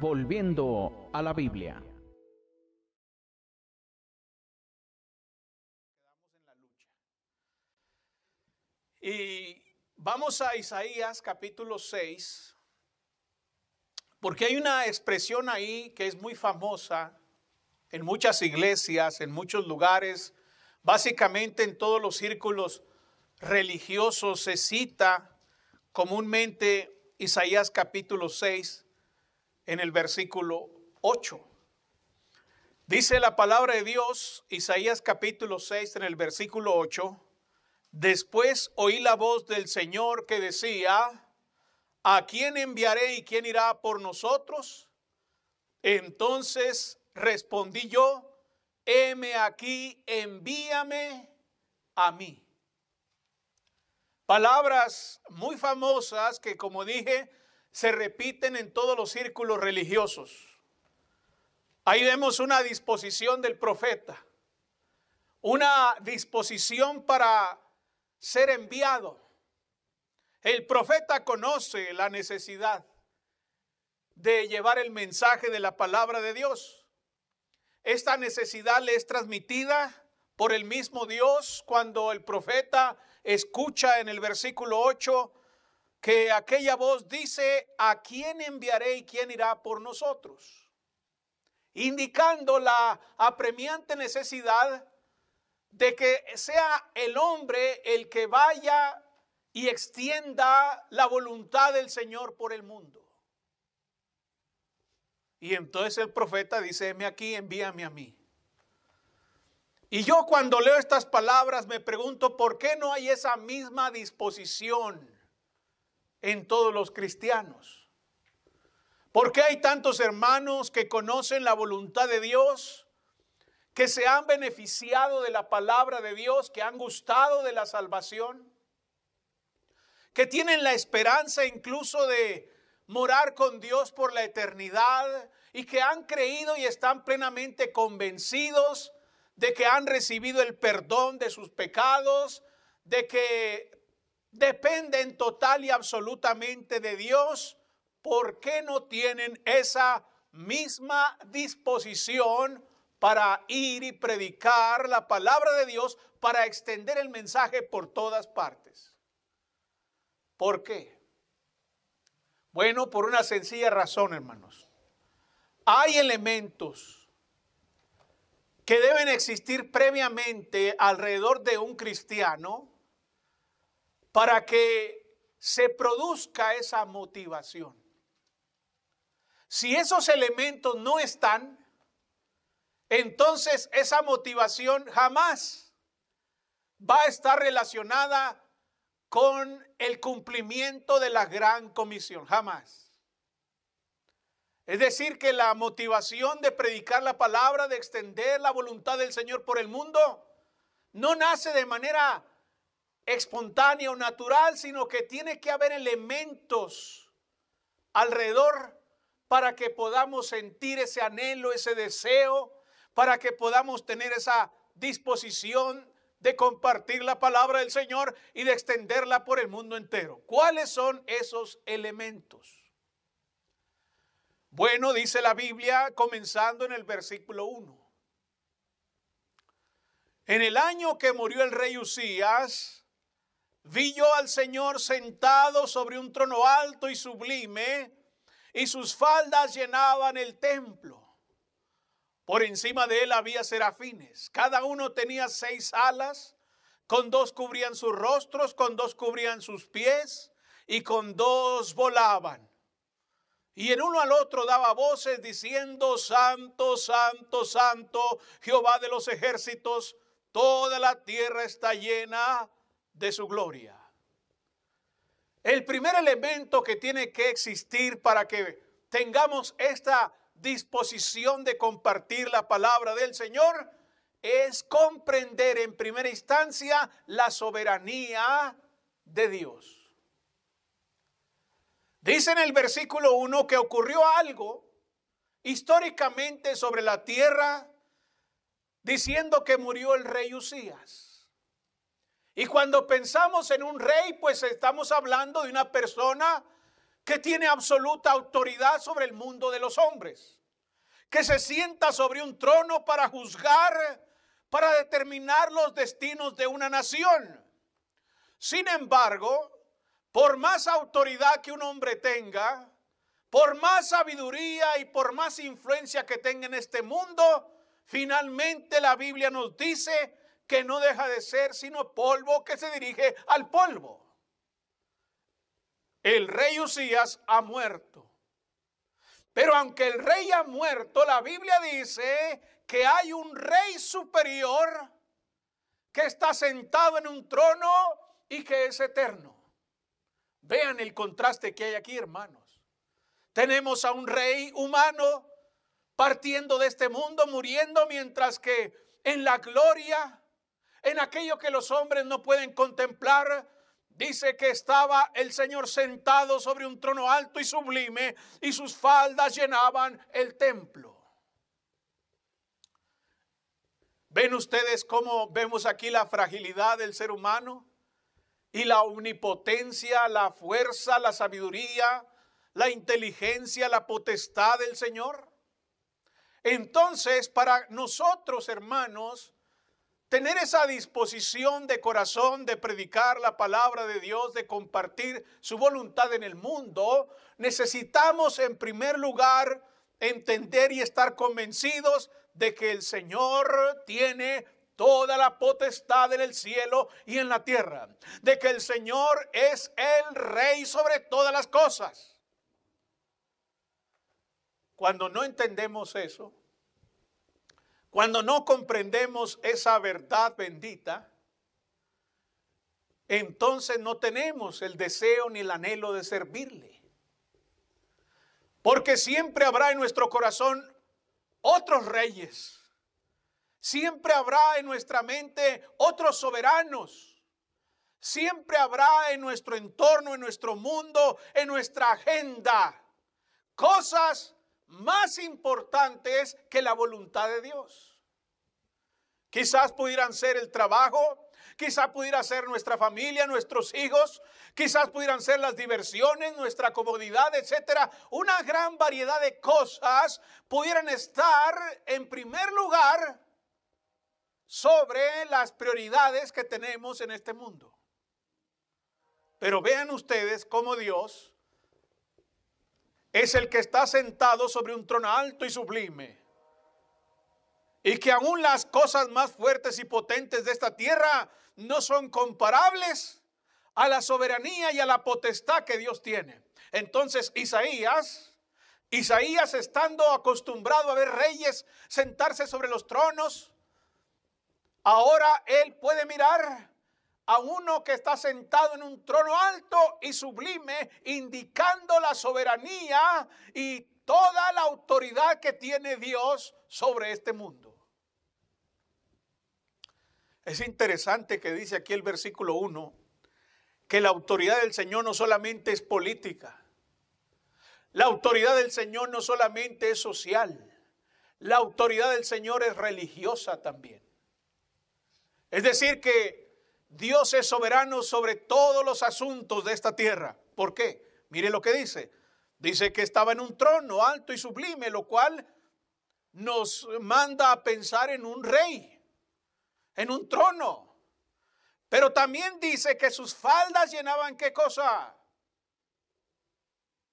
Volviendo a la Biblia. en la lucha. Y vamos a Isaías capítulo 6, porque hay una expresión ahí que es muy famosa en muchas iglesias, en muchos lugares, básicamente en todos los círculos religiosos se cita comúnmente Isaías capítulo 6 en el versículo 8. Dice la palabra de Dios, Isaías capítulo 6 en el versículo 8, después oí la voz del Señor que decía, ¿a quién enviaré y quién irá por nosotros? Entonces respondí yo, heme aquí, envíame a mí. Palabras muy famosas que, como dije, se repiten en todos los círculos religiosos. Ahí vemos una disposición del profeta, una disposición para ser enviado. El profeta conoce la necesidad de llevar el mensaje de la palabra de Dios. Esta necesidad le es transmitida por el mismo Dios cuando el profeta escucha en el versículo 8 que aquella voz dice, ¿a quién enviaré y quién irá por nosotros? Indicando la apremiante necesidad de que sea el hombre el que vaya y extienda la voluntad del Señor por el mundo. Y entonces el profeta dice, aquí, envíame a mí. Y yo cuando leo estas palabras me pregunto, ¿por qué no hay esa misma disposición? en todos los cristianos? ¿Por qué hay tantos hermanos que conocen la voluntad de Dios, que se han beneficiado de la palabra de Dios, que han gustado de la salvación, que tienen la esperanza incluso de morar con Dios por la eternidad y que han creído y están plenamente convencidos de que han recibido el perdón de sus pecados, de que dependen total y absolutamente de Dios, ¿por qué no tienen esa misma disposición para ir y predicar la palabra de Dios, para extender el mensaje por todas partes? ¿Por qué? Bueno, por una sencilla razón, hermanos. Hay elementos que deben existir previamente alrededor de un cristiano para que se produzca esa motivación. Si esos elementos no están, entonces esa motivación jamás va a estar relacionada con el cumplimiento de la gran comisión, jamás. Es decir, que la motivación de predicar la palabra, de extender la voluntad del Señor por el mundo, no nace de manera espontánea o natural, sino que tiene que haber elementos alrededor para que podamos sentir ese anhelo, ese deseo, para que podamos tener esa disposición de compartir la palabra del Señor y de extenderla por el mundo entero. ¿Cuáles son esos elementos? Bueno, dice la Biblia, comenzando en el versículo 1. En el año que murió el rey Usías, vi yo al Señor sentado sobre un trono alto y sublime, y sus faldas llenaban el templo. Por encima de él había serafines, cada uno tenía seis alas, con dos cubrían sus rostros, con dos cubrían sus pies, y con dos volaban. Y el uno al otro daba voces diciendo, Santo, Santo, Santo, Jehová de los ejércitos, toda la tierra está llena de su gloria. El primer elemento que tiene que existir para que tengamos esta disposición de compartir la palabra del Señor es comprender en primera instancia la soberanía de Dios. Dice en el versículo 1 que ocurrió algo históricamente sobre la tierra diciendo que murió el rey Usías. Y cuando pensamos en un rey, pues estamos hablando de una persona que tiene absoluta autoridad sobre el mundo de los hombres, que se sienta sobre un trono para juzgar, para determinar los destinos de una nación. Sin embargo, por más autoridad que un hombre tenga, por más sabiduría y por más influencia que tenga en este mundo, finalmente la Biblia nos dice que no deja de ser sino polvo que se dirige al polvo. El rey Usías ha muerto. Pero aunque el rey ha muerto, la Biblia dice que hay un rey superior que está sentado en un trono y que es eterno. Vean el contraste que hay aquí, hermanos. Tenemos a un rey humano partiendo de este mundo, muriendo, mientras que en la gloria en aquello que los hombres no pueden contemplar. Dice que estaba el Señor sentado sobre un trono alto y sublime y sus faldas llenaban el templo. ¿Ven ustedes cómo vemos aquí la fragilidad del ser humano? Y la omnipotencia, la fuerza, la sabiduría, la inteligencia, la potestad del Señor. Entonces, para nosotros, hermanos, tener esa disposición de corazón de predicar la palabra de Dios, de compartir su voluntad en el mundo, necesitamos en primer lugar entender y estar convencidos de que el Señor tiene toda la potestad en el cielo y en la tierra, de que el Señor es el Rey sobre todas las cosas. Cuando no entendemos eso, cuando no comprendemos esa verdad bendita, entonces no tenemos el deseo ni el anhelo de servirle. Porque siempre habrá en nuestro corazón otros reyes. Siempre habrá en nuestra mente otros soberanos. Siempre habrá en nuestro entorno, en nuestro mundo, en nuestra agenda, cosas más importantes que la voluntad de Dios. Quizás pudieran ser el trabajo, quizás pudiera ser nuestra familia, nuestros hijos, quizás pudieran ser las diversiones, nuestra comodidad, etcétera. Una gran variedad de cosas pudieran estar en primer lugar sobre las prioridades que tenemos en este mundo. Pero vean ustedes cómo Dios es el que está sentado sobre un trono alto y sublime. Y que aún las cosas más fuertes y potentes de esta tierra no son comparables a la soberanía y a la potestad que Dios tiene. Entonces Isaías, Isaías estando acostumbrado a ver reyes sentarse sobre los tronos, ahora él puede mirar a uno que está sentado en un trono alto y sublime, indicando la soberanía y toda la autoridad que tiene Dios sobre este mundo. Es interesante que dice aquí el versículo 1, que la autoridad del Señor no solamente es política, la autoridad del Señor no solamente es social, la autoridad del Señor es religiosa también. Es decir, que Dios es soberano sobre todos los asuntos de esta tierra. ¿Por qué? Mire lo que dice. Dice que estaba en un trono alto y sublime, lo cual nos manda a pensar en un rey, en un trono. Pero también dice que sus faldas llenaban qué cosa?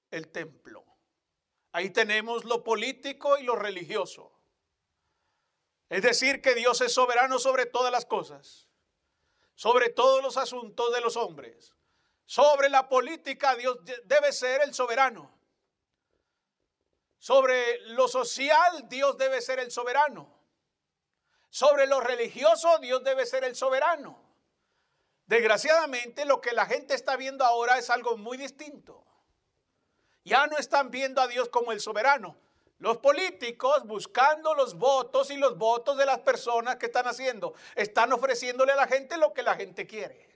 El templo. Ahí tenemos lo político y lo religioso. Es decir, que Dios es soberano sobre todas las cosas sobre todos los asuntos de los hombres. Sobre la política Dios debe ser el soberano. Sobre lo social Dios debe ser el soberano. Sobre lo religioso Dios debe ser el soberano. Desgraciadamente lo que la gente está viendo ahora es algo muy distinto. Ya no están viendo a Dios como el soberano, los políticos buscando los votos y los votos de las personas que están haciendo, están ofreciéndole a la gente lo que la gente quiere.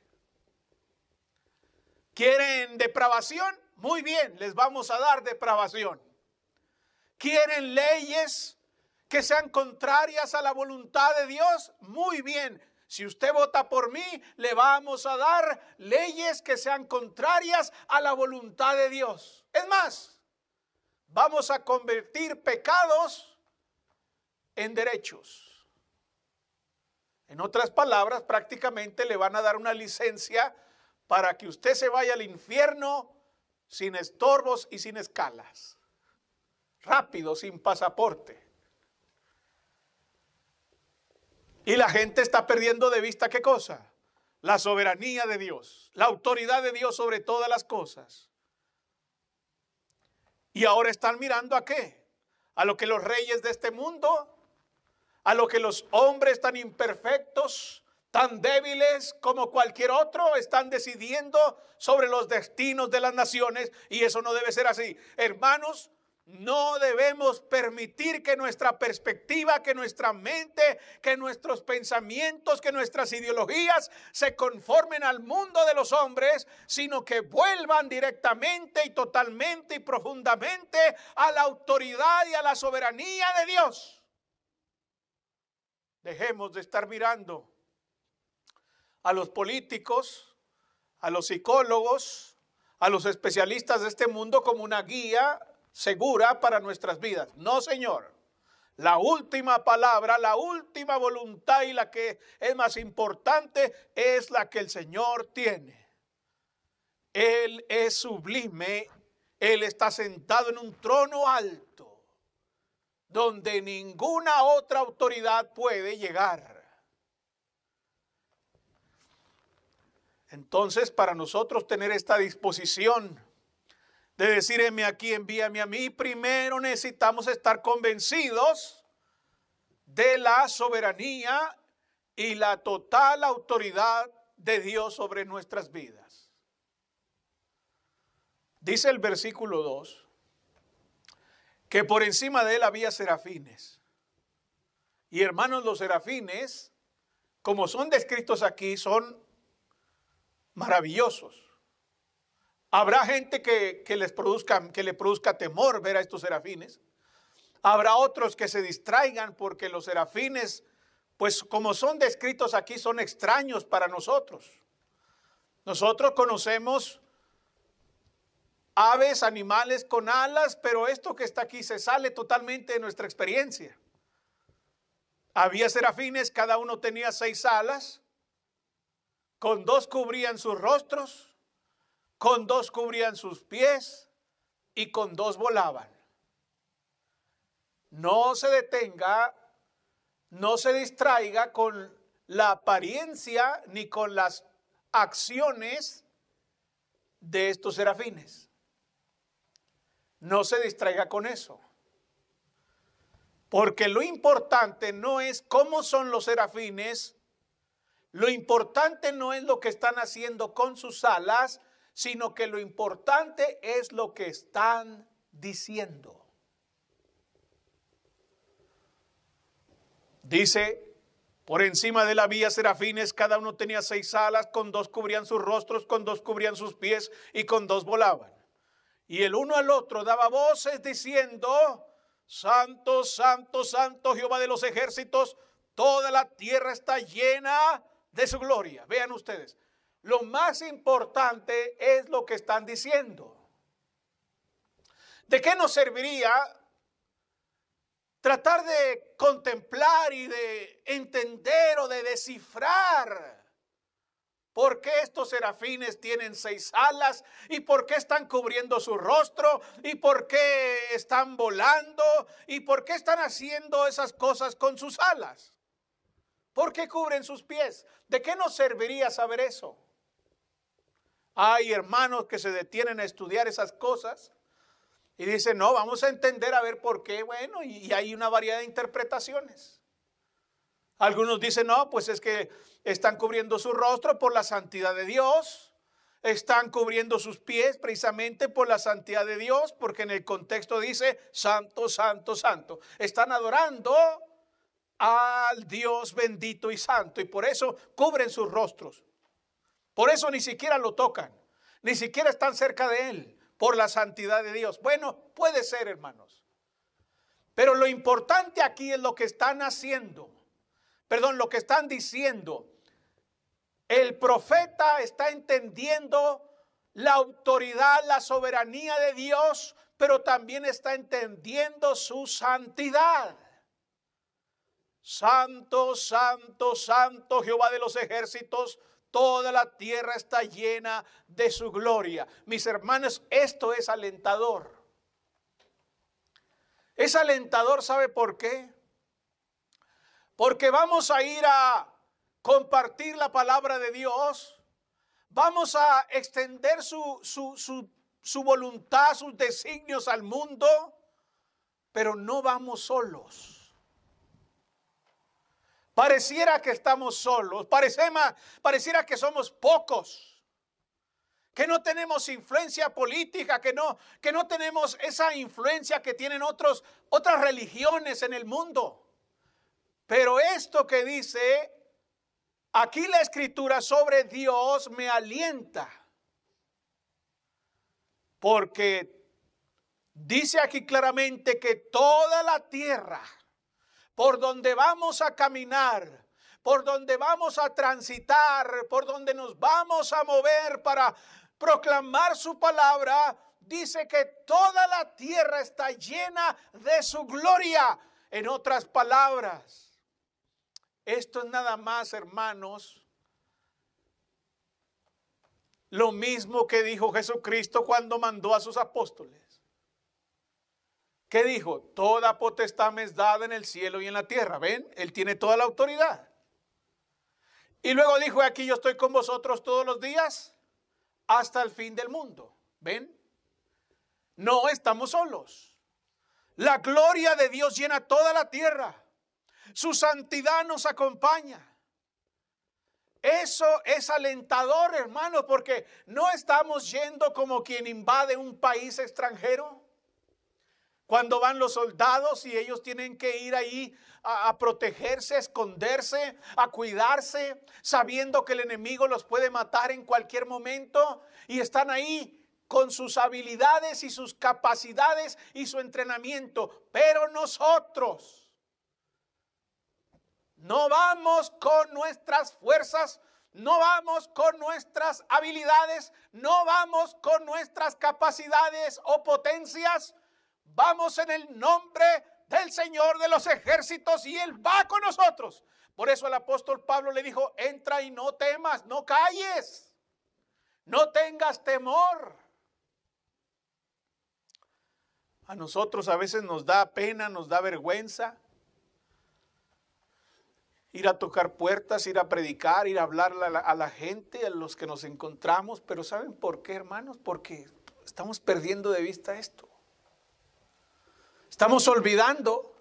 ¿Quieren depravación? Muy bien, les vamos a dar depravación. ¿Quieren leyes que sean contrarias a la voluntad de Dios? Muy bien, si usted vota por mí, le vamos a dar leyes que sean contrarias a la voluntad de Dios. Es más, vamos a convertir pecados en derechos. En otras palabras, prácticamente le van a dar una licencia para que usted se vaya al infierno sin estorbos y sin escalas, rápido, sin pasaporte. Y la gente está perdiendo de vista qué cosa? La soberanía de Dios, la autoridad de Dios sobre todas las cosas. Y ahora están mirando a qué? A lo que los reyes de este mundo, a lo que los hombres tan imperfectos, tan débiles como cualquier otro, están decidiendo sobre los destinos de las naciones y eso no debe ser así. Hermanos, no debemos permitir que nuestra perspectiva, que nuestra mente, que nuestros pensamientos, que nuestras ideologías se conformen al mundo de los hombres, sino que vuelvan directamente y totalmente y profundamente a la autoridad y a la soberanía de Dios. Dejemos de estar mirando a los políticos, a los psicólogos, a los especialistas de este mundo como una guía segura para nuestras vidas. No, Señor. La última palabra, la última voluntad y la que es más importante es la que el Señor tiene. Él es sublime, Él está sentado en un trono alto donde ninguna otra autoridad puede llegar. Entonces, para nosotros tener esta disposición de decir, heme aquí, envíame a mí, primero necesitamos estar convencidos de la soberanía y la total autoridad de Dios sobre nuestras vidas. Dice el versículo 2 que por encima de él había serafines. Y hermanos, los serafines, como son descritos aquí, son maravillosos. Habrá gente que, les produzca, que le produzca temor ver a estos serafines. Habrá otros que se distraigan porque los serafines, pues como son descritos aquí, son extraños para nosotros. Nosotros conocemos aves, animales con alas, pero esto que está aquí se sale totalmente de nuestra experiencia. Había serafines, cada uno tenía seis alas, con dos cubrían sus rostros con dos cubrían sus pies y con dos volaban. No se detenga, no se distraiga con la apariencia ni con las acciones de estos serafines. No se distraiga con eso. Porque lo importante no es cómo son los serafines, lo importante no es lo que están haciendo con sus alas, sino que lo importante es lo que están diciendo. Dice, por encima de la vía serafines, cada uno tenía seis alas, con dos cubrían sus rostros, con dos cubrían sus pies y con dos volaban. Y el uno al otro daba voces diciendo, Santo, santo, santo Jehová de los ejércitos, toda la tierra está llena de su gloria. Vean ustedes, lo más importante es lo que están diciendo. ¿De qué nos serviría tratar de contemplar y de entender o de descifrar por qué estos serafines tienen seis alas y por qué están cubriendo su rostro y por qué están volando y por qué están haciendo esas cosas con sus alas. ¿Por qué cubren sus pies? ¿De qué nos serviría saber eso? Hay hermanos que se detienen a estudiar esas cosas y dicen, no, vamos a entender a ver por qué, bueno, y hay una variedad de interpretaciones. Algunos dicen, no, pues es que están cubriendo su rostro por la santidad de Dios, están cubriendo sus pies precisamente por la santidad de Dios, porque en el contexto dice, santo, santo, santo. Están adorando al Dios bendito y santo, y por eso cubren sus rostros. Por eso ni siquiera lo tocan, ni siquiera están cerca de Él, por la santidad de Dios. Bueno, puede ser, hermanos. Pero lo importante aquí es lo que están haciendo, perdón, lo que están diciendo. El profeta está entendiendo la autoridad, la soberanía de Dios, pero también está entendiendo su santidad. Santo, santo, santo Jehová de los ejércitos, Toda la tierra está llena de su gloria. Mis hermanos, esto es alentador. Es alentador, ¿sabe por qué? Porque vamos a ir a compartir la palabra de Dios. Vamos a extender su, voluntad, sus designios al mundo. Pero no vamos solos. Pareciera que estamos solos, pareciera, pareciera que somos pocos, que no tenemos influencia política, que no, que no tenemos esa influencia que tienen otros, otras religiones en el mundo. Pero esto que dice aquí la escritura sobre Dios me alienta, porque dice aquí claramente que toda la tierra, por donde vamos a caminar, por donde vamos a transitar, por donde nos vamos a mover para proclamar su palabra, dice que toda la tierra está llena de su gloria. En otras palabras, esto es nada más, hermanos, lo mismo que dijo Jesucristo cuando mandó a sus apóstoles. ¿Qué dijo? Toda potestad me es dada en el cielo y en la tierra. ¿Ven? Él tiene toda la autoridad. Y luego dijo, aquí yo estoy con vosotros todos los días hasta el fin del mundo. ¿Ven? No estamos solos. La gloria de Dios llena toda la tierra. Su santidad nos acompaña. Eso es alentador, hermano, porque no estamos yendo como quien invade un país extranjero cuando van los soldados y ellos tienen que ir ahí a, protegerse, a esconderse, a cuidarse, sabiendo que el enemigo los puede matar en cualquier momento y están ahí con sus habilidades y sus capacidades y su entrenamiento. Pero nosotros no vamos con nuestras fuerzas, no vamos con nuestras habilidades, no vamos con nuestras capacidades o potencias, vamos en el nombre del Señor de los ejércitos y Él va con nosotros. Por eso el apóstol Pablo le dijo, entra y no temas, no calles, no tengas temor. A nosotros a veces nos da pena, nos da vergüenza ir a tocar puertas, ir a predicar, ir a hablar a la, gente, a los que nos encontramos, pero ¿saben por qué, hermanos? Porque estamos perdiendo de vista esto. Estamos olvidando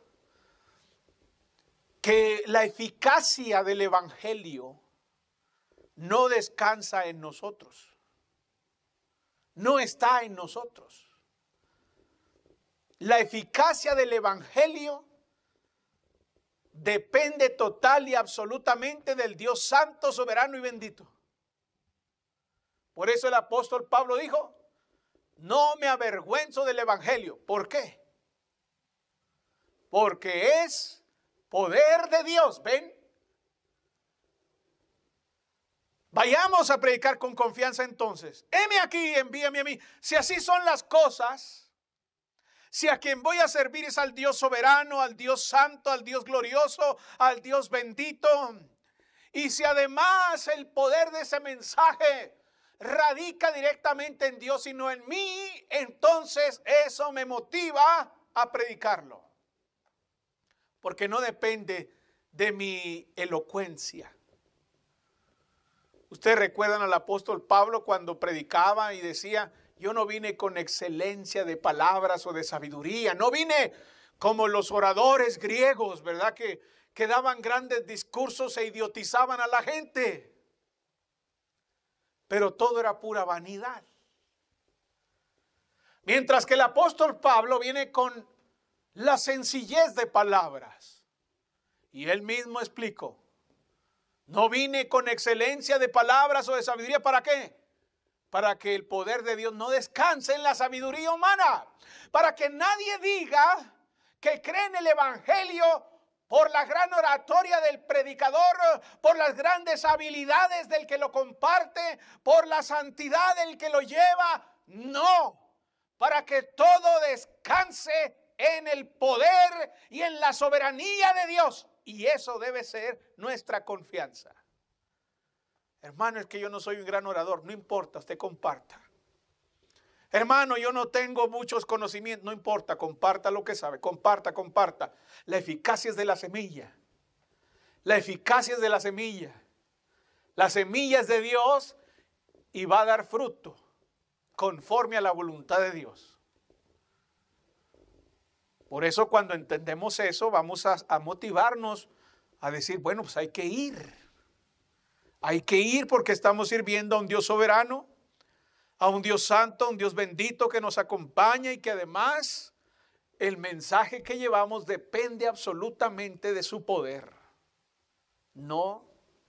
que la eficacia del Evangelio no descansa en nosotros, no está en nosotros. La eficacia del Evangelio depende total y absolutamente del Dios Santo, soberano y bendito. Por eso el apóstol Pablo dijo, no me avergüenzo del Evangelio. ¿Por qué? porque es poder de Dios. ¿Ven? Vayamos a predicar con confianza entonces. Heme aquí, envíame a mí. Si así son las cosas, si a quien voy a servir es al Dios soberano, al Dios santo, al Dios glorioso, al Dios bendito, y si además el poder de ese mensaje radica directamente en Dios y no en mí, entonces eso me motiva a predicarlo porque no depende de mi elocuencia. Ustedes recuerdan al apóstol Pablo cuando predicaba y decía, yo no vine con excelencia de palabras o de sabiduría, no vine como los oradores griegos, ¿verdad? Que, que daban grandes discursos e idiotizaban a la gente. Pero todo era pura vanidad. Mientras que el apóstol Pablo viene con la sencillez de palabras. Y él mismo explicó, no vine con excelencia de palabras o de sabiduría, ¿para qué? Para que el poder de Dios no descanse en la sabiduría humana, para que nadie diga que cree en el Evangelio por la gran oratoria del predicador, por las grandes habilidades del que lo comparte, por la santidad del que lo lleva. No, para que todo descanse en el poder y en la soberanía de Dios. Y eso debe ser nuestra confianza. Hermano, es que yo no soy un gran orador, no importa, usted comparta. Hermano, yo no tengo muchos conocimientos, no importa, comparta lo que sabe, comparta, comparta. La eficacia es de la semilla. La eficacia es de la semilla. La semilla es de Dios y va a dar fruto conforme a la voluntad de Dios. Por eso cuando entendemos eso vamos a, motivarnos a decir, bueno, pues hay que ir. Hay que ir porque estamos sirviendo a un Dios soberano, a un Dios santo, a un Dios bendito que nos acompaña y que además el mensaje que llevamos depende absolutamente de su poder, no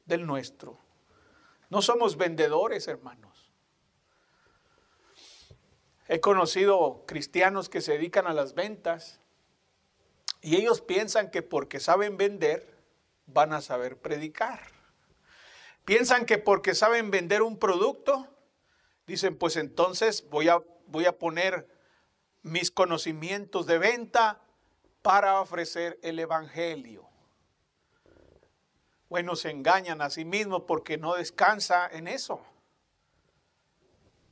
del nuestro. No somos vendedores, hermanos. He conocido cristianos que se dedican a las ventas y ellos piensan que porque saben vender, van a saber predicar. Piensan que porque saben vender un producto, dicen, pues entonces voy a, voy a poner mis conocimientos de venta para ofrecer el Evangelio. Bueno, se engañan a sí mismos porque no descansa en eso.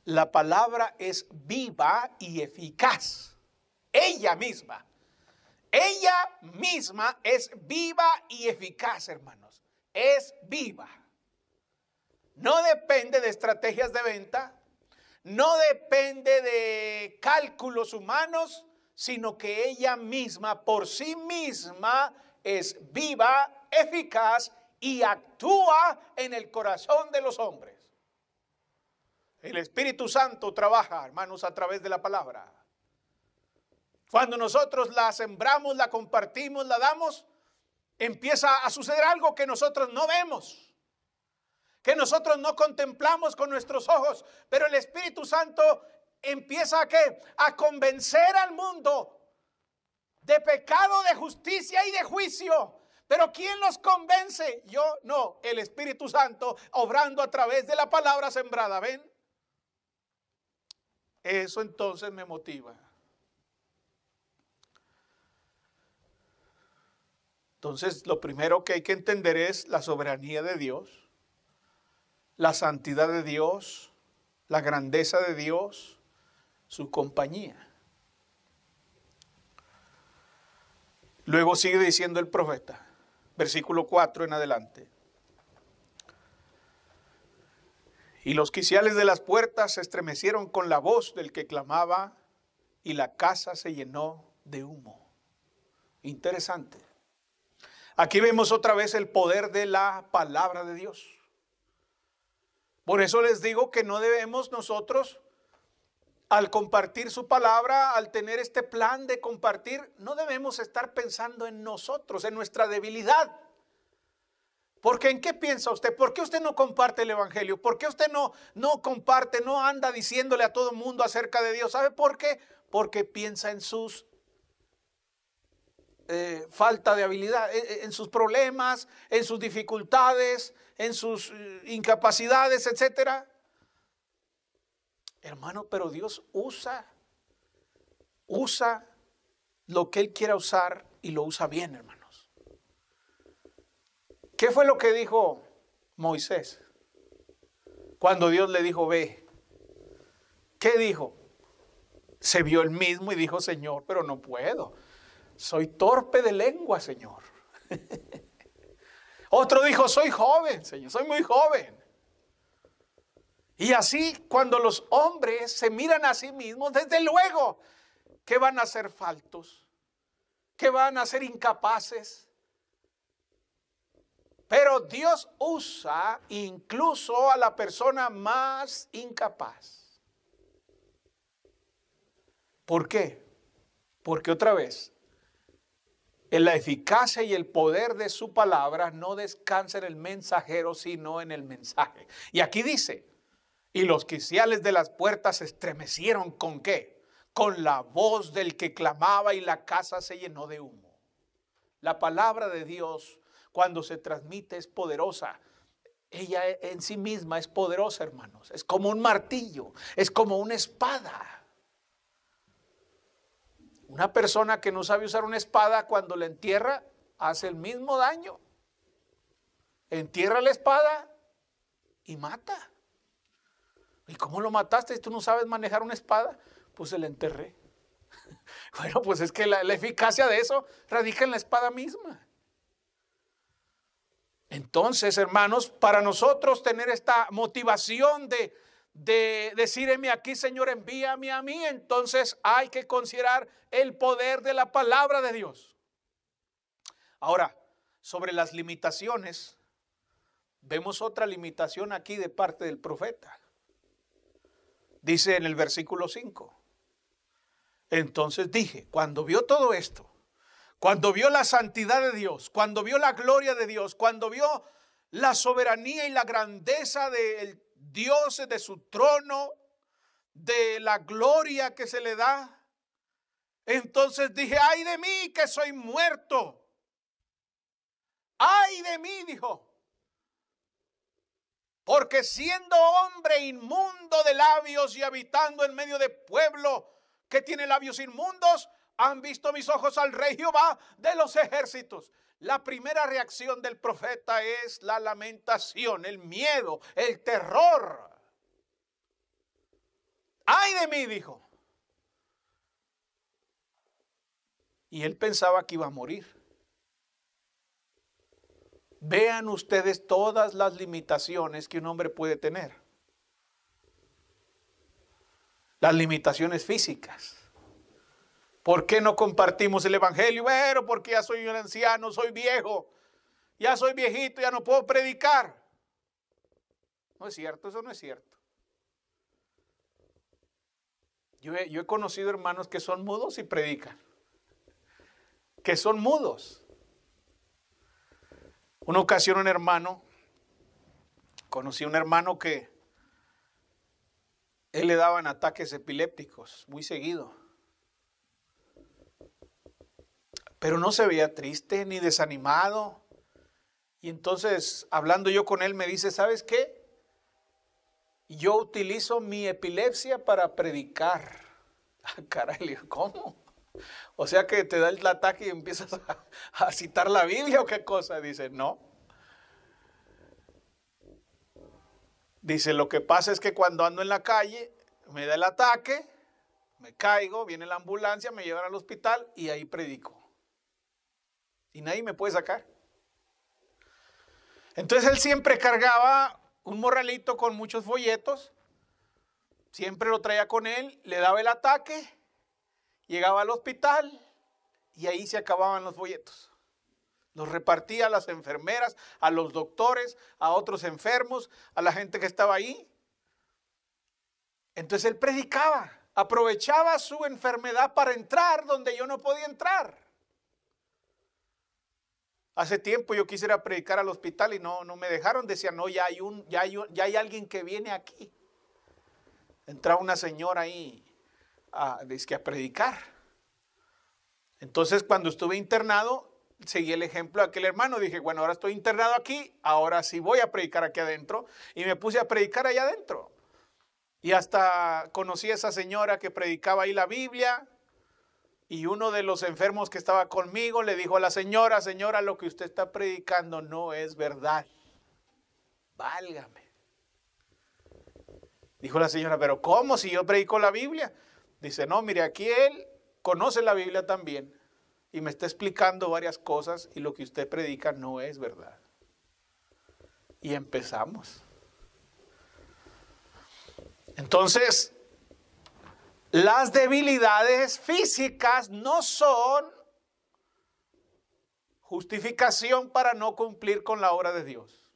La palabra es viva y eficaz, ella misma, ella misma es viva y eficaz, hermanos. Es viva. No depende de estrategias de venta, no depende de cálculos humanos, sino que ella misma por sí misma es viva, eficaz y actúa en el corazón de los hombres. El Espíritu Santo trabaja, hermanos, a través de la palabra. Cuando nosotros la sembramos, la compartimos, la damos, empieza a suceder algo que nosotros no vemos, que nosotros no contemplamos con nuestros ojos, pero el Espíritu Santo empieza a A convencer al mundo de pecado, de justicia y de juicio. Pero ¿quién los convence? Yo no, el Espíritu Santo obrando a través de la palabra sembrada, ¿ven? Eso entonces me motiva. Entonces, lo primero que hay que entender es la soberanía de Dios, la santidad de Dios, la grandeza de Dios, su compañía. Luego sigue diciendo el profeta, versículo 4 en adelante. Y los quiciales de las puertas se estremecieron con la voz del que clamaba y la casa se llenó de humo. Interesante. Aquí vemos otra vez el poder de la palabra de Dios. Por eso les digo que no debemos nosotros, al compartir su palabra, al tener este plan de compartir, no debemos estar pensando en nosotros, en nuestra debilidad. Porque ¿en qué piensa usted? ¿Por qué usted no comparte el Evangelio? ¿Por qué usted no, no comparte, no anda diciéndole a todo el mundo acerca de Dios? ¿Sabe por qué? Porque piensa en sus eh, falta de habilidad, eh, eh, en, sus problemas, en sus dificultades, en sus incapacidades, etcétera Hermano, pero Dios usa, usa lo que Él quiera usar y lo usa bien, hermanos. ¿Qué fue lo que dijo Moisés cuando Dios le dijo, ve? ¿Qué dijo? Se vio el mismo y dijo, Señor, pero no puedo soy torpe de lengua, Señor. Otro dijo, soy joven, Señor, soy muy joven. Y así cuando los hombres se miran a sí mismos, desde luego que van a ser faltos, que van a ser incapaces. Pero Dios usa incluso a la persona más incapaz. ¿Por qué? Porque otra vez en la eficacia y el poder de su palabra no descansa en el mensajero, sino en el mensaje. Y aquí dice, y los quiciales de las puertas se estremecieron con qué? Con la voz del que clamaba y la casa se llenó de humo. La palabra de Dios cuando se transmite es poderosa. Ella en sí misma es poderosa, hermanos. Es como un martillo, es como una espada una persona que no sabe usar una espada cuando la entierra hace el mismo daño. Entierra la espada y mata. ¿Y cómo lo mataste? ¿Tú no sabes manejar una espada? Pues se la enterré. Bueno, pues es que la, la eficacia de eso radica en la espada misma. Entonces, hermanos, para nosotros tener esta motivación de de decirme aquí, Señor, envíame a mí, entonces hay que considerar el poder de la palabra de Dios. Ahora, sobre las limitaciones, vemos otra limitación aquí de parte del profeta. Dice en el versículo 5. Entonces dije, cuando vio todo esto, cuando vio la santidad de Dios, cuando vio la gloria de Dios, cuando vio la soberanía y la grandeza del dioses de su trono, de la gloria que se le da. Entonces dije, ay de mí que soy muerto. Ay de mí, dijo. Porque siendo hombre inmundo de labios y habitando en medio de pueblo que tiene labios inmundos, han visto mis ojos al rey Jehová de los ejércitos. La primera reacción del profeta es la lamentación, el miedo, el terror. Ay de mí, dijo. Y él pensaba que iba a morir. Vean ustedes todas las limitaciones que un hombre puede tener. Las limitaciones físicas ¿Por qué no compartimos el Evangelio? Bueno, porque ya soy un anciano, soy viejo, ya soy viejito, ya no puedo predicar. No es cierto, eso no es cierto. Yo he, conocido hermanos que son mudos y predican, que son mudos. Una ocasión un hermano, conocí a un hermano que él le daban ataques epilépticos muy seguido pero no se veía triste ni desanimado. Y entonces, hablando yo con él, me dice, ¿sabes qué? Yo utilizo mi epilepsia para predicar. Ah, ¿cómo? O sea que te da el ataque y empiezas a citar la Biblia o qué cosa. Dice, no. Dice, lo que pasa es que cuando ando en la calle, me da el ataque, me caigo, viene la ambulancia, me llevan al hospital y ahí predico y nadie me puede sacar. Entonces él siempre cargaba un morralito con muchos folletos, siempre lo traía con él, le daba el ataque, llegaba al hospital y ahí se acababan los folletos. Los repartía a las enfermeras, a los doctores, a otros enfermos, a la gente que estaba ahí. Entonces él predicaba, aprovechaba su enfermedad para entrar donde yo no podía entrar. Hace tiempo yo quisiera predicar al hospital y no, me dejaron. Decían, no, ya hay, un, ya, ya hay alguien que viene aquí. Entraba una señora ahí a, a predicar. Entonces, cuando estuve internado, seguí el ejemplo de aquel hermano. Dije, bueno, ahora estoy internado aquí, ahora sí voy a predicar aquí adentro. Y me puse a predicar allá adentro. Y hasta conocí a esa señora que predicaba ahí la Biblia, y uno de los enfermos que estaba conmigo le dijo a la señora, señora, lo que usted está predicando no es verdad. Válgame. Dijo la señora, pero ¿cómo si yo predico la Biblia? Dice, no, mire, aquí él conoce la Biblia también y me está explicando varias cosas y lo que usted predica no es verdad. Y empezamos. Entonces, las debilidades físicas no son justificación para no cumplir con la obra de Dios.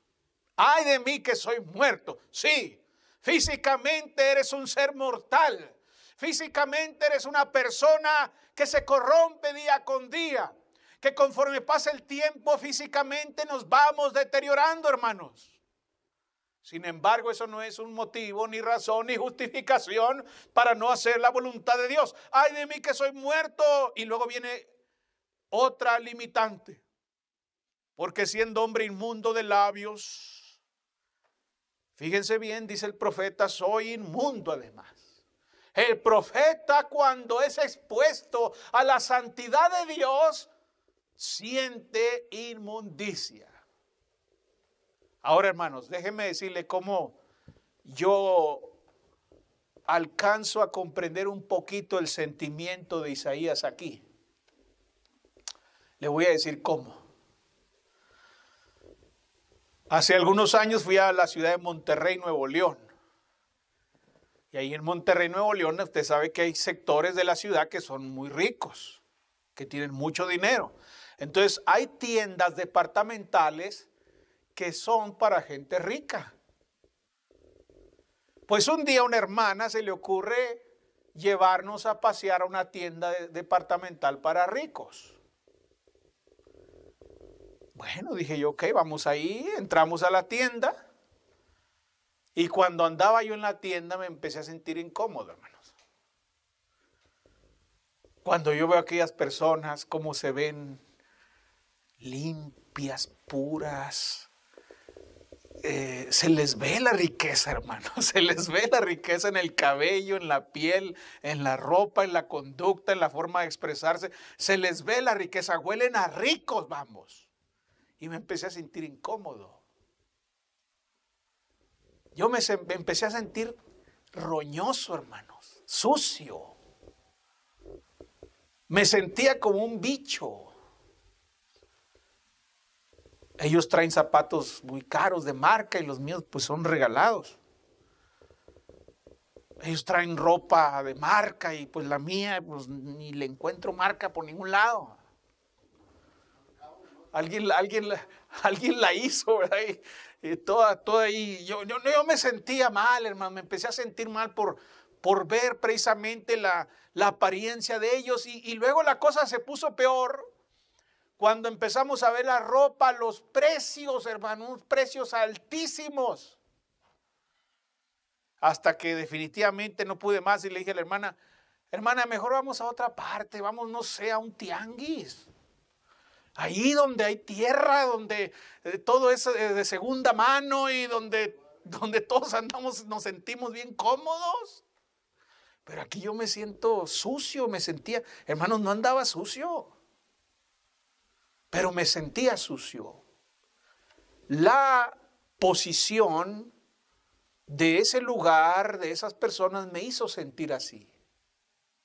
Ay de mí que soy muerto. Sí, físicamente eres un ser mortal. Físicamente eres una persona que se corrompe día con día, que conforme pasa el tiempo físicamente nos vamos deteriorando, hermanos. Sin embargo, eso no es un motivo, ni razón, ni justificación para no hacer la voluntad de Dios. Ay de mí que soy muerto. Y luego viene otra limitante. Porque siendo hombre inmundo de labios, fíjense bien, dice el profeta, soy inmundo además. El profeta cuando es expuesto a la santidad de Dios, siente inmundicia. Ahora, hermanos, déjenme decirle cómo yo alcanzo a comprender un poquito el sentimiento de Isaías aquí. Le voy a decir cómo. Hace algunos años fui a la ciudad de Monterrey, Nuevo León. Y ahí en Monterrey, Nuevo León, usted sabe que hay sectores de la ciudad que son muy ricos, que tienen mucho dinero. Entonces hay tiendas departamentales que son para gente rica. Pues un día a una hermana se le ocurre llevarnos a pasear a una tienda departamental para ricos. Bueno, dije yo, ok, vamos ahí, entramos a la tienda. Y cuando andaba yo en la tienda me empecé a sentir incómodo, hermanos. Cuando yo veo a aquellas personas, cómo se ven limpias, puras, eh, se les ve la riqueza, hermanos se les ve la riqueza en el cabello, en la piel, en la ropa, en la conducta, en la forma de expresarse, se les ve la riqueza, huelen a ricos, vamos. Y me empecé a sentir incómodo. Yo me empecé a sentir roñoso, hermanos, sucio. Me sentía como un bicho, ellos traen zapatos muy caros de marca y los míos pues son regalados. Ellos traen ropa de marca y pues la mía pues ni le encuentro marca por ningún lado. Alguien, alguien, alguien la hizo, ¿verdad? Y, toda, ahí. Yo, yo, yo, me sentía mal, hermano. Me empecé a sentir mal por, por ver precisamente la, apariencia de ellos. Y, y luego la cosa se puso peor cuando empezamos a ver la ropa, los precios, hermanos, precios altísimos. Hasta que definitivamente no pude más y le dije a la hermana, hermana, mejor vamos a otra parte, vamos, no sé, a un tianguis. Ahí donde hay tierra, donde eh, todo es eh, de segunda mano y donde, donde todos andamos, nos sentimos bien cómodos. Pero aquí yo me siento sucio, me sentía, hermanos, no andaba sucio pero me sentía sucio. La posición de ese lugar, de esas personas, me hizo sentir así,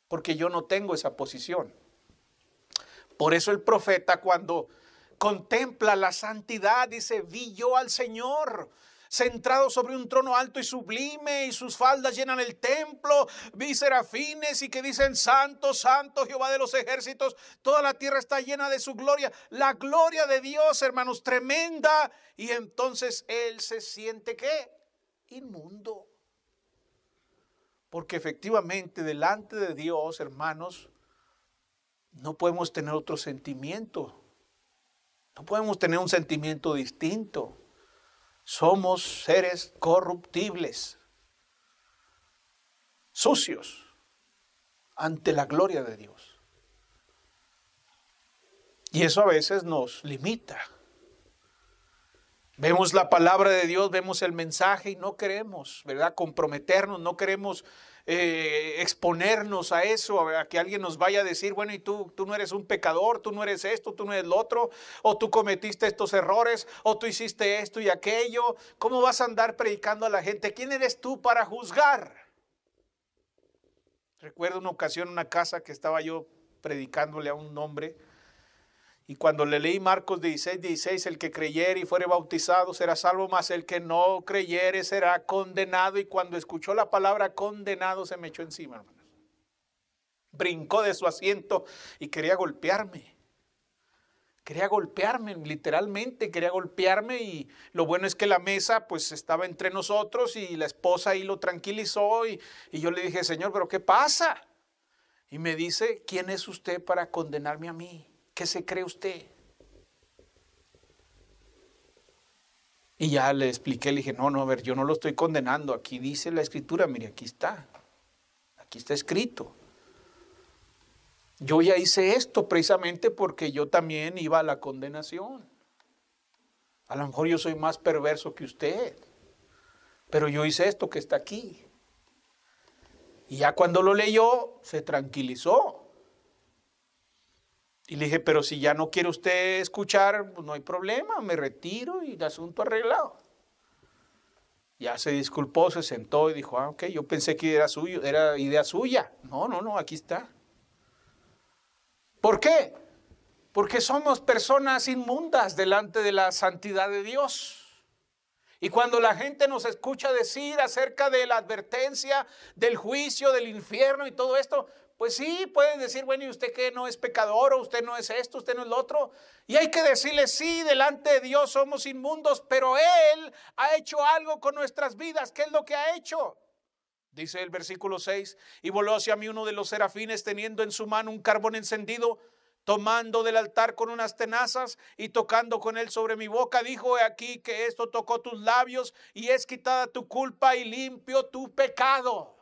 porque yo no tengo esa posición. Por eso el profeta cuando contempla la santidad dice, vi yo al Señor centrado sobre un trono alto y sublime, y sus faldas llenan el templo, vi fines y que dicen, Santo, Santo Jehová de los ejércitos, toda la tierra está llena de su gloria, la gloria de Dios, hermanos, tremenda. Y entonces él se siente que inmundo. Porque efectivamente delante de Dios, hermanos, no podemos tener otro sentimiento. No podemos tener un sentimiento distinto. Somos seres corruptibles, sucios ante la gloria de Dios. Y eso a veces nos limita. Vemos la palabra de Dios, vemos el mensaje y no queremos, ¿verdad? Comprometernos, no queremos eh, exponernos a eso, a, que alguien nos vaya a decir, bueno, y tú, tú no eres un pecador, tú no eres esto, tú no eres lo otro, o tú cometiste estos errores, o tú hiciste esto y aquello. ¿Cómo vas a andar predicando a la gente? ¿Quién eres tú para juzgar? Recuerdo una ocasión, en una casa que estaba yo predicándole a un hombre y cuando le leí Marcos 16, 16, el que creyere y fuere bautizado será salvo, mas el que no creyere será condenado. Y cuando escuchó la palabra condenado se me echó encima, hermanos. Brincó de su asiento y quería golpearme. Quería golpearme, literalmente, quería golpearme y lo bueno es que la mesa pues estaba entre nosotros y la esposa ahí lo tranquilizó y, y yo le dije, Señor, pero ¿qué pasa? Y me dice, ¿quién es usted para condenarme a mí? ¿Qué se cree usted? Y ya le expliqué, le dije, no, no, a ver, yo no lo estoy condenando, aquí dice la escritura, mire, aquí está, aquí está escrito. Yo ya hice esto precisamente porque yo también iba a la condenación. A lo mejor yo soy más perverso que usted, pero yo hice esto que está aquí. Y ya cuando lo leyó, se tranquilizó. Y le dije, pero si ya no quiere usted escuchar, pues no hay problema, me retiro y el asunto arreglado. Ya se disculpó, se sentó y dijo, ah, ok, yo pensé que era suyo, era idea suya. No, no, no, aquí está. ¿Por qué? Porque somos personas inmundas delante de la santidad de Dios. Y cuando la gente nos escucha decir acerca de la advertencia, del juicio, del infierno y todo esto, pues sí, pueden decir, bueno, ¿y usted que no es pecador o usted no es esto, usted no es lo otro? Y hay que decirle, sí, delante de Dios somos inmundos, pero Él ha hecho algo con nuestras vidas. ¿Qué es lo que ha hecho? Dice el versículo 6, y voló hacia mí uno de los serafines teniendo en su mano un carbón encendido, tomando del altar con unas tenazas y tocando con él sobre mi boca, dijo, he aquí que esto tocó tus labios y es quitada tu culpa y limpio tu pecado.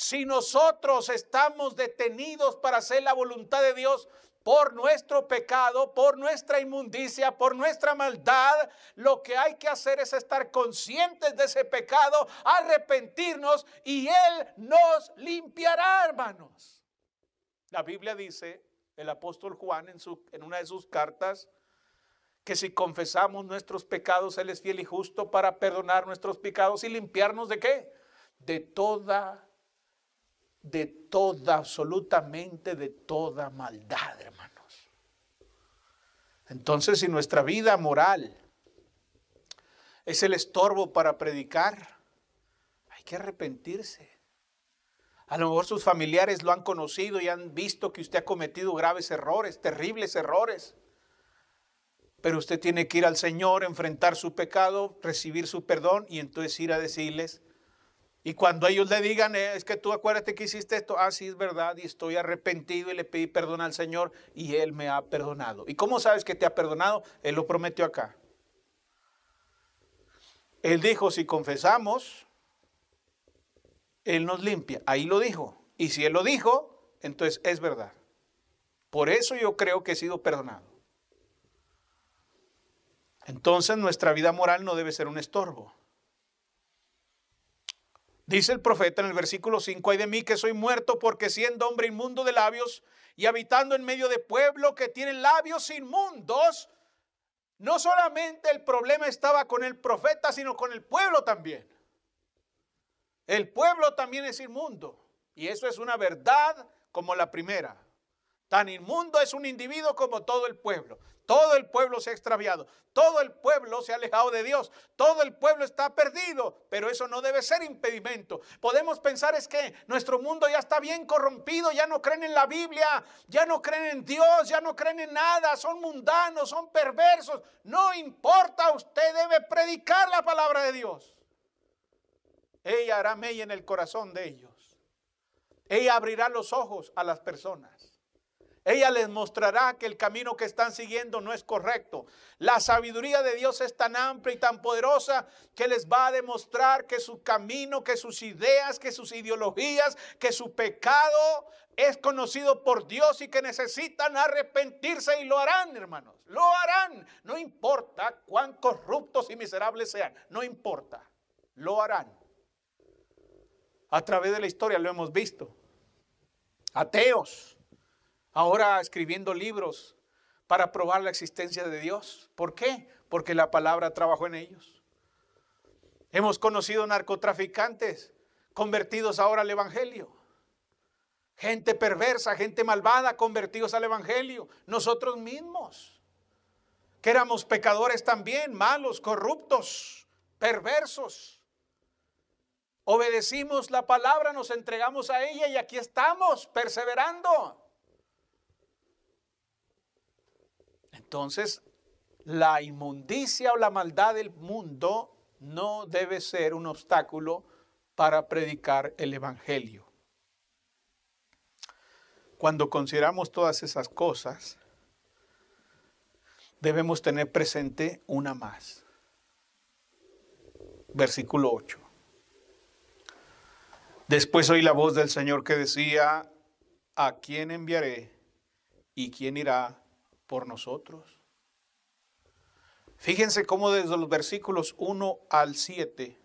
Si nosotros estamos detenidos para hacer la voluntad de Dios por nuestro pecado, por nuestra inmundicia, por nuestra maldad, lo que hay que hacer es estar conscientes de ese pecado, arrepentirnos y Él nos limpiará, hermanos. La Biblia dice, el apóstol Juan en, su, en una de sus cartas, que si confesamos nuestros pecados, Él es fiel y justo para perdonar nuestros pecados y limpiarnos de qué? De toda de toda, absolutamente de toda maldad, hermanos. Entonces, si nuestra vida moral es el estorbo para predicar, hay que arrepentirse. A lo mejor sus familiares lo han conocido y han visto que usted ha cometido graves errores, terribles errores. Pero usted tiene que ir al Señor, enfrentar su pecado, recibir su perdón y entonces ir a decirles, y cuando ellos le digan, eh, es que tú acuérdate que hiciste esto, ah, sí, es verdad, y estoy arrepentido y le pedí perdón al Señor y Él me ha perdonado. ¿Y cómo sabes que te ha perdonado? Él lo prometió acá. Él dijo, si confesamos, Él nos limpia. Ahí lo dijo. Y si Él lo dijo, entonces es verdad. Por eso yo creo que he sido perdonado. Entonces nuestra vida moral no debe ser un estorbo. Dice el profeta en el versículo 5, hay de mí que soy muerto porque siendo hombre inmundo de labios y habitando en medio de pueblo que tiene labios inmundos, no solamente el problema estaba con el profeta, sino con el pueblo también. El pueblo también es inmundo. Y eso es una verdad como la primera. Tan inmundo es un individuo como todo el pueblo. Todo el pueblo se ha extraviado, todo el pueblo se ha alejado de Dios, todo el pueblo está perdido, pero eso no debe ser impedimento. Podemos pensar es que nuestro mundo ya está bien corrompido, ya no creen en la Biblia, ya no creen en Dios, ya no creen en nada, son mundanos, son perversos. No importa, usted debe predicar la palabra de Dios. Ella hará mella en el corazón de ellos. Ella abrirá los ojos a las personas. Ella les mostrará que el camino que están siguiendo no es correcto. La sabiduría de Dios es tan amplia y tan poderosa que les va a demostrar que su camino, que sus ideas, que sus ideologías, que su pecado es conocido por Dios y que necesitan arrepentirse y lo harán, hermanos. Lo harán. No importa cuán corruptos y miserables sean. No importa. Lo harán. A través de la historia lo hemos visto. Ateos ahora escribiendo libros para probar la existencia de Dios. ¿Por qué? Porque la palabra trabajó en ellos. Hemos conocido narcotraficantes convertidos ahora al Evangelio. Gente perversa, gente malvada convertidos al Evangelio. Nosotros mismos, que éramos pecadores también, malos, corruptos, perversos. Obedecimos la palabra, nos entregamos a ella y aquí estamos perseverando. Entonces, la inmundicia o la maldad del mundo no debe ser un obstáculo para predicar el Evangelio. Cuando consideramos todas esas cosas, debemos tener presente una más. Versículo 8. Después oí la voz del Señor que decía, ¿a quién enviaré y quién irá por nosotros. Fíjense cómo desde los versículos 1 al 7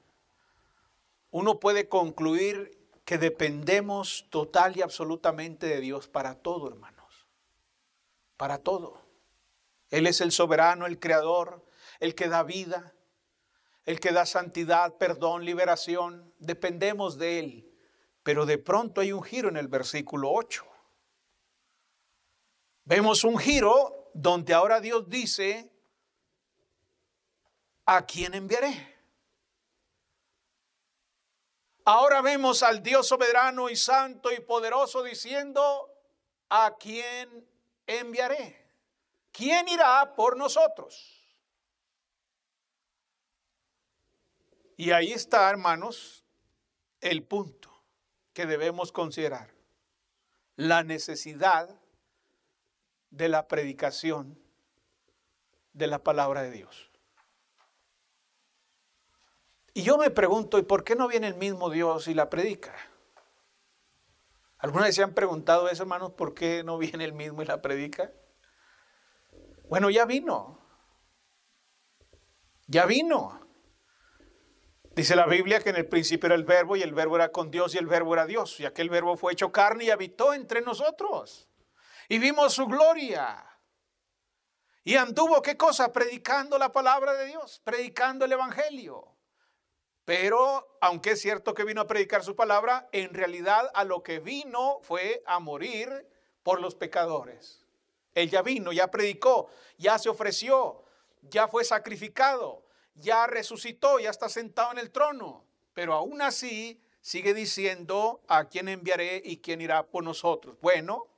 uno puede concluir que dependemos total y absolutamente de Dios para todo, hermanos. Para todo. Él es el soberano, el creador, el que da vida, el que da santidad, perdón, liberación. Dependemos de Él. Pero de pronto hay un giro en el versículo 8. Vemos un giro donde ahora Dios dice, ¿a quién enviaré? Ahora vemos al Dios soberano y santo y poderoso diciendo, ¿a quién enviaré? ¿Quién irá por nosotros? Y ahí está, hermanos, el punto que debemos considerar. La necesidad de la predicación de la palabra de Dios. Y yo me pregunto, ¿y por qué no viene el mismo Dios y la predica? ¿Alguna vez se han preguntado eso, hermanos? ¿Por qué no viene el mismo y la predica? Bueno, ya vino. Ya vino. Dice la Biblia que en el principio era el verbo y el verbo era con Dios y el verbo era Dios. Y aquel verbo fue hecho carne y habitó entre nosotros y vimos su gloria. Y anduvo, ¿qué cosa? Predicando la palabra de Dios, predicando el Evangelio. Pero, aunque es cierto que vino a predicar su palabra, en realidad a lo que vino fue a morir por los pecadores. Él ya vino, ya predicó, ya se ofreció, ya fue sacrificado, ya resucitó, ya está sentado en el trono. Pero aún así sigue diciendo, ¿a quién enviaré y quién irá por nosotros? Bueno,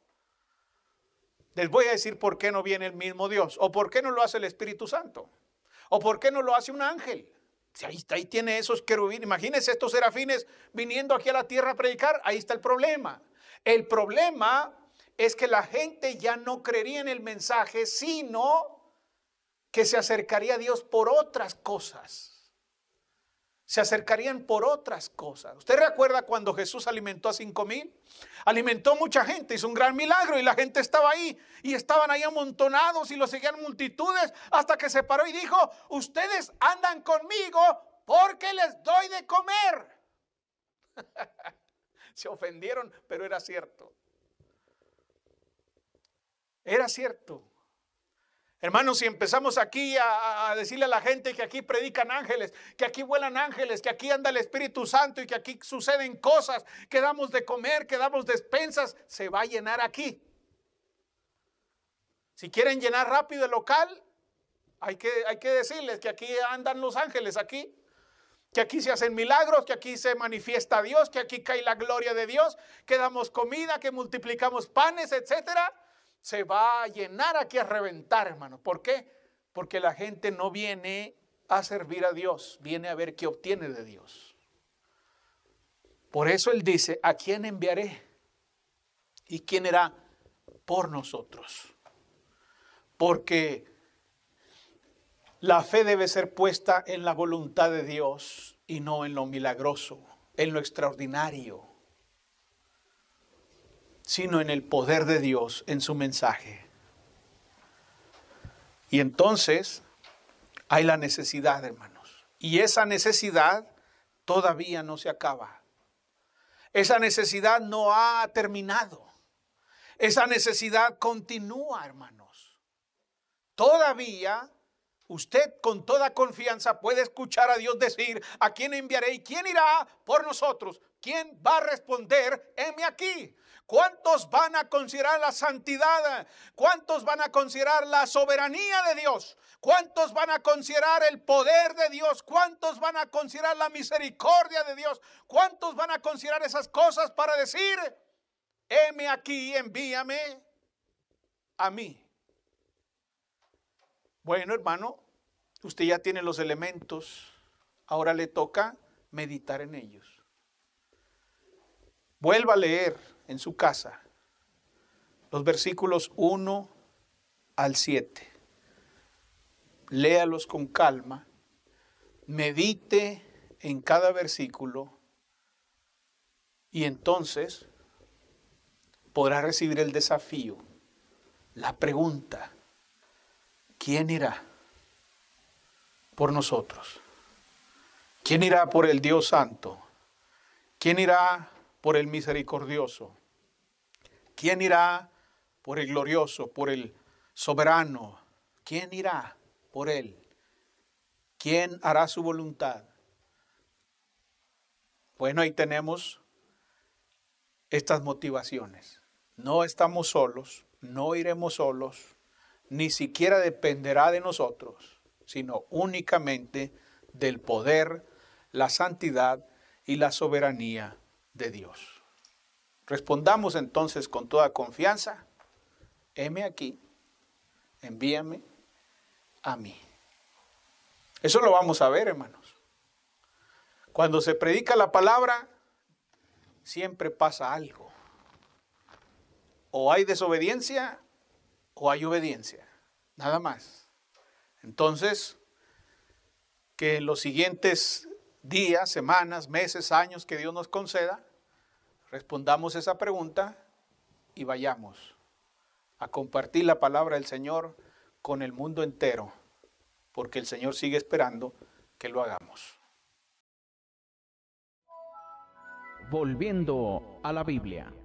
les voy a decir por qué no viene el mismo Dios, o por qué no lo hace el Espíritu Santo, o por qué no lo hace un ángel. Si ahí, está, ahí tiene esos querubines, imagínense estos serafines viniendo aquí a la tierra a predicar, ahí está el problema. El problema es que la gente ya no creería en el mensaje, sino que se acercaría a Dios por otras cosas se acercarían por otras cosas. ¿Usted recuerda cuando Jesús alimentó a cinco mil? Alimentó mucha gente, hizo un gran milagro y la gente estaba ahí y estaban ahí amontonados y lo seguían multitudes hasta que se paró y dijo, ustedes andan conmigo porque les doy de comer. se ofendieron, pero era cierto. Era cierto. Hermanos, si empezamos aquí a, decirle a la gente que aquí predican ángeles, que aquí vuelan ángeles, que aquí anda el Espíritu Santo y que aquí suceden cosas, que damos de comer, que damos despensas, se va a llenar aquí. Si quieren llenar rápido el local, hay que, hay que decirles que aquí andan los ángeles, aquí, que aquí se hacen milagros, que aquí se manifiesta Dios, que aquí cae la gloria de Dios, que damos comida, que multiplicamos panes, etcétera se va a llenar aquí a reventar, hermano. ¿Por qué? Porque la gente no viene a servir a Dios, viene a ver qué obtiene de Dios. Por eso él dice, ¿a quién enviaré? ¿Y quién era por nosotros? Porque la fe debe ser puesta en la voluntad de Dios y no en lo milagroso, en lo extraordinario sino en el poder de Dios, en su mensaje. Y entonces hay la necesidad, hermanos. Y esa necesidad todavía no se acaba. Esa necesidad no ha terminado. Esa necesidad continúa, hermanos. Todavía usted con toda confianza puede escuchar a Dios decir, ¿a quién enviaré y quién irá por nosotros? ¿Quién va a responder? Heme aquí. ¿Cuántos van a considerar la santidad? ¿Cuántos van a considerar la soberanía de Dios? ¿Cuántos van a considerar el poder de Dios? ¿Cuántos van a considerar la misericordia de Dios? ¿Cuántos van a considerar esas cosas para decir, heme aquí, envíame a mí? Bueno, hermano, usted ya tiene los elementos. Ahora le toca meditar en ellos. Vuelva a leer en su casa los versículos 1 al 7. Léalos con calma, medite en cada versículo y entonces podrá recibir el desafío, la pregunta, ¿quién irá por nosotros? ¿Quién irá por el Dios Santo? ¿Quién irá por el misericordioso? ¿Quién irá por el glorioso, por el soberano? ¿Quién irá por él? ¿Quién hará su voluntad? Bueno, ahí tenemos estas motivaciones. No estamos solos, no iremos solos, ni siquiera dependerá de nosotros, sino únicamente del poder, la santidad y la soberanía de Dios. Respondamos entonces con toda confianza, heme aquí, envíame a mí. Eso lo vamos a ver, hermanos. Cuando se predica la palabra, siempre pasa algo. O hay desobediencia o hay obediencia, nada más. Entonces, que los siguientes días, semanas, meses, años que Dios nos conceda, respondamos esa pregunta y vayamos a compartir la palabra del Señor con el mundo entero, porque el Señor sigue esperando que lo hagamos. Volviendo a la Biblia.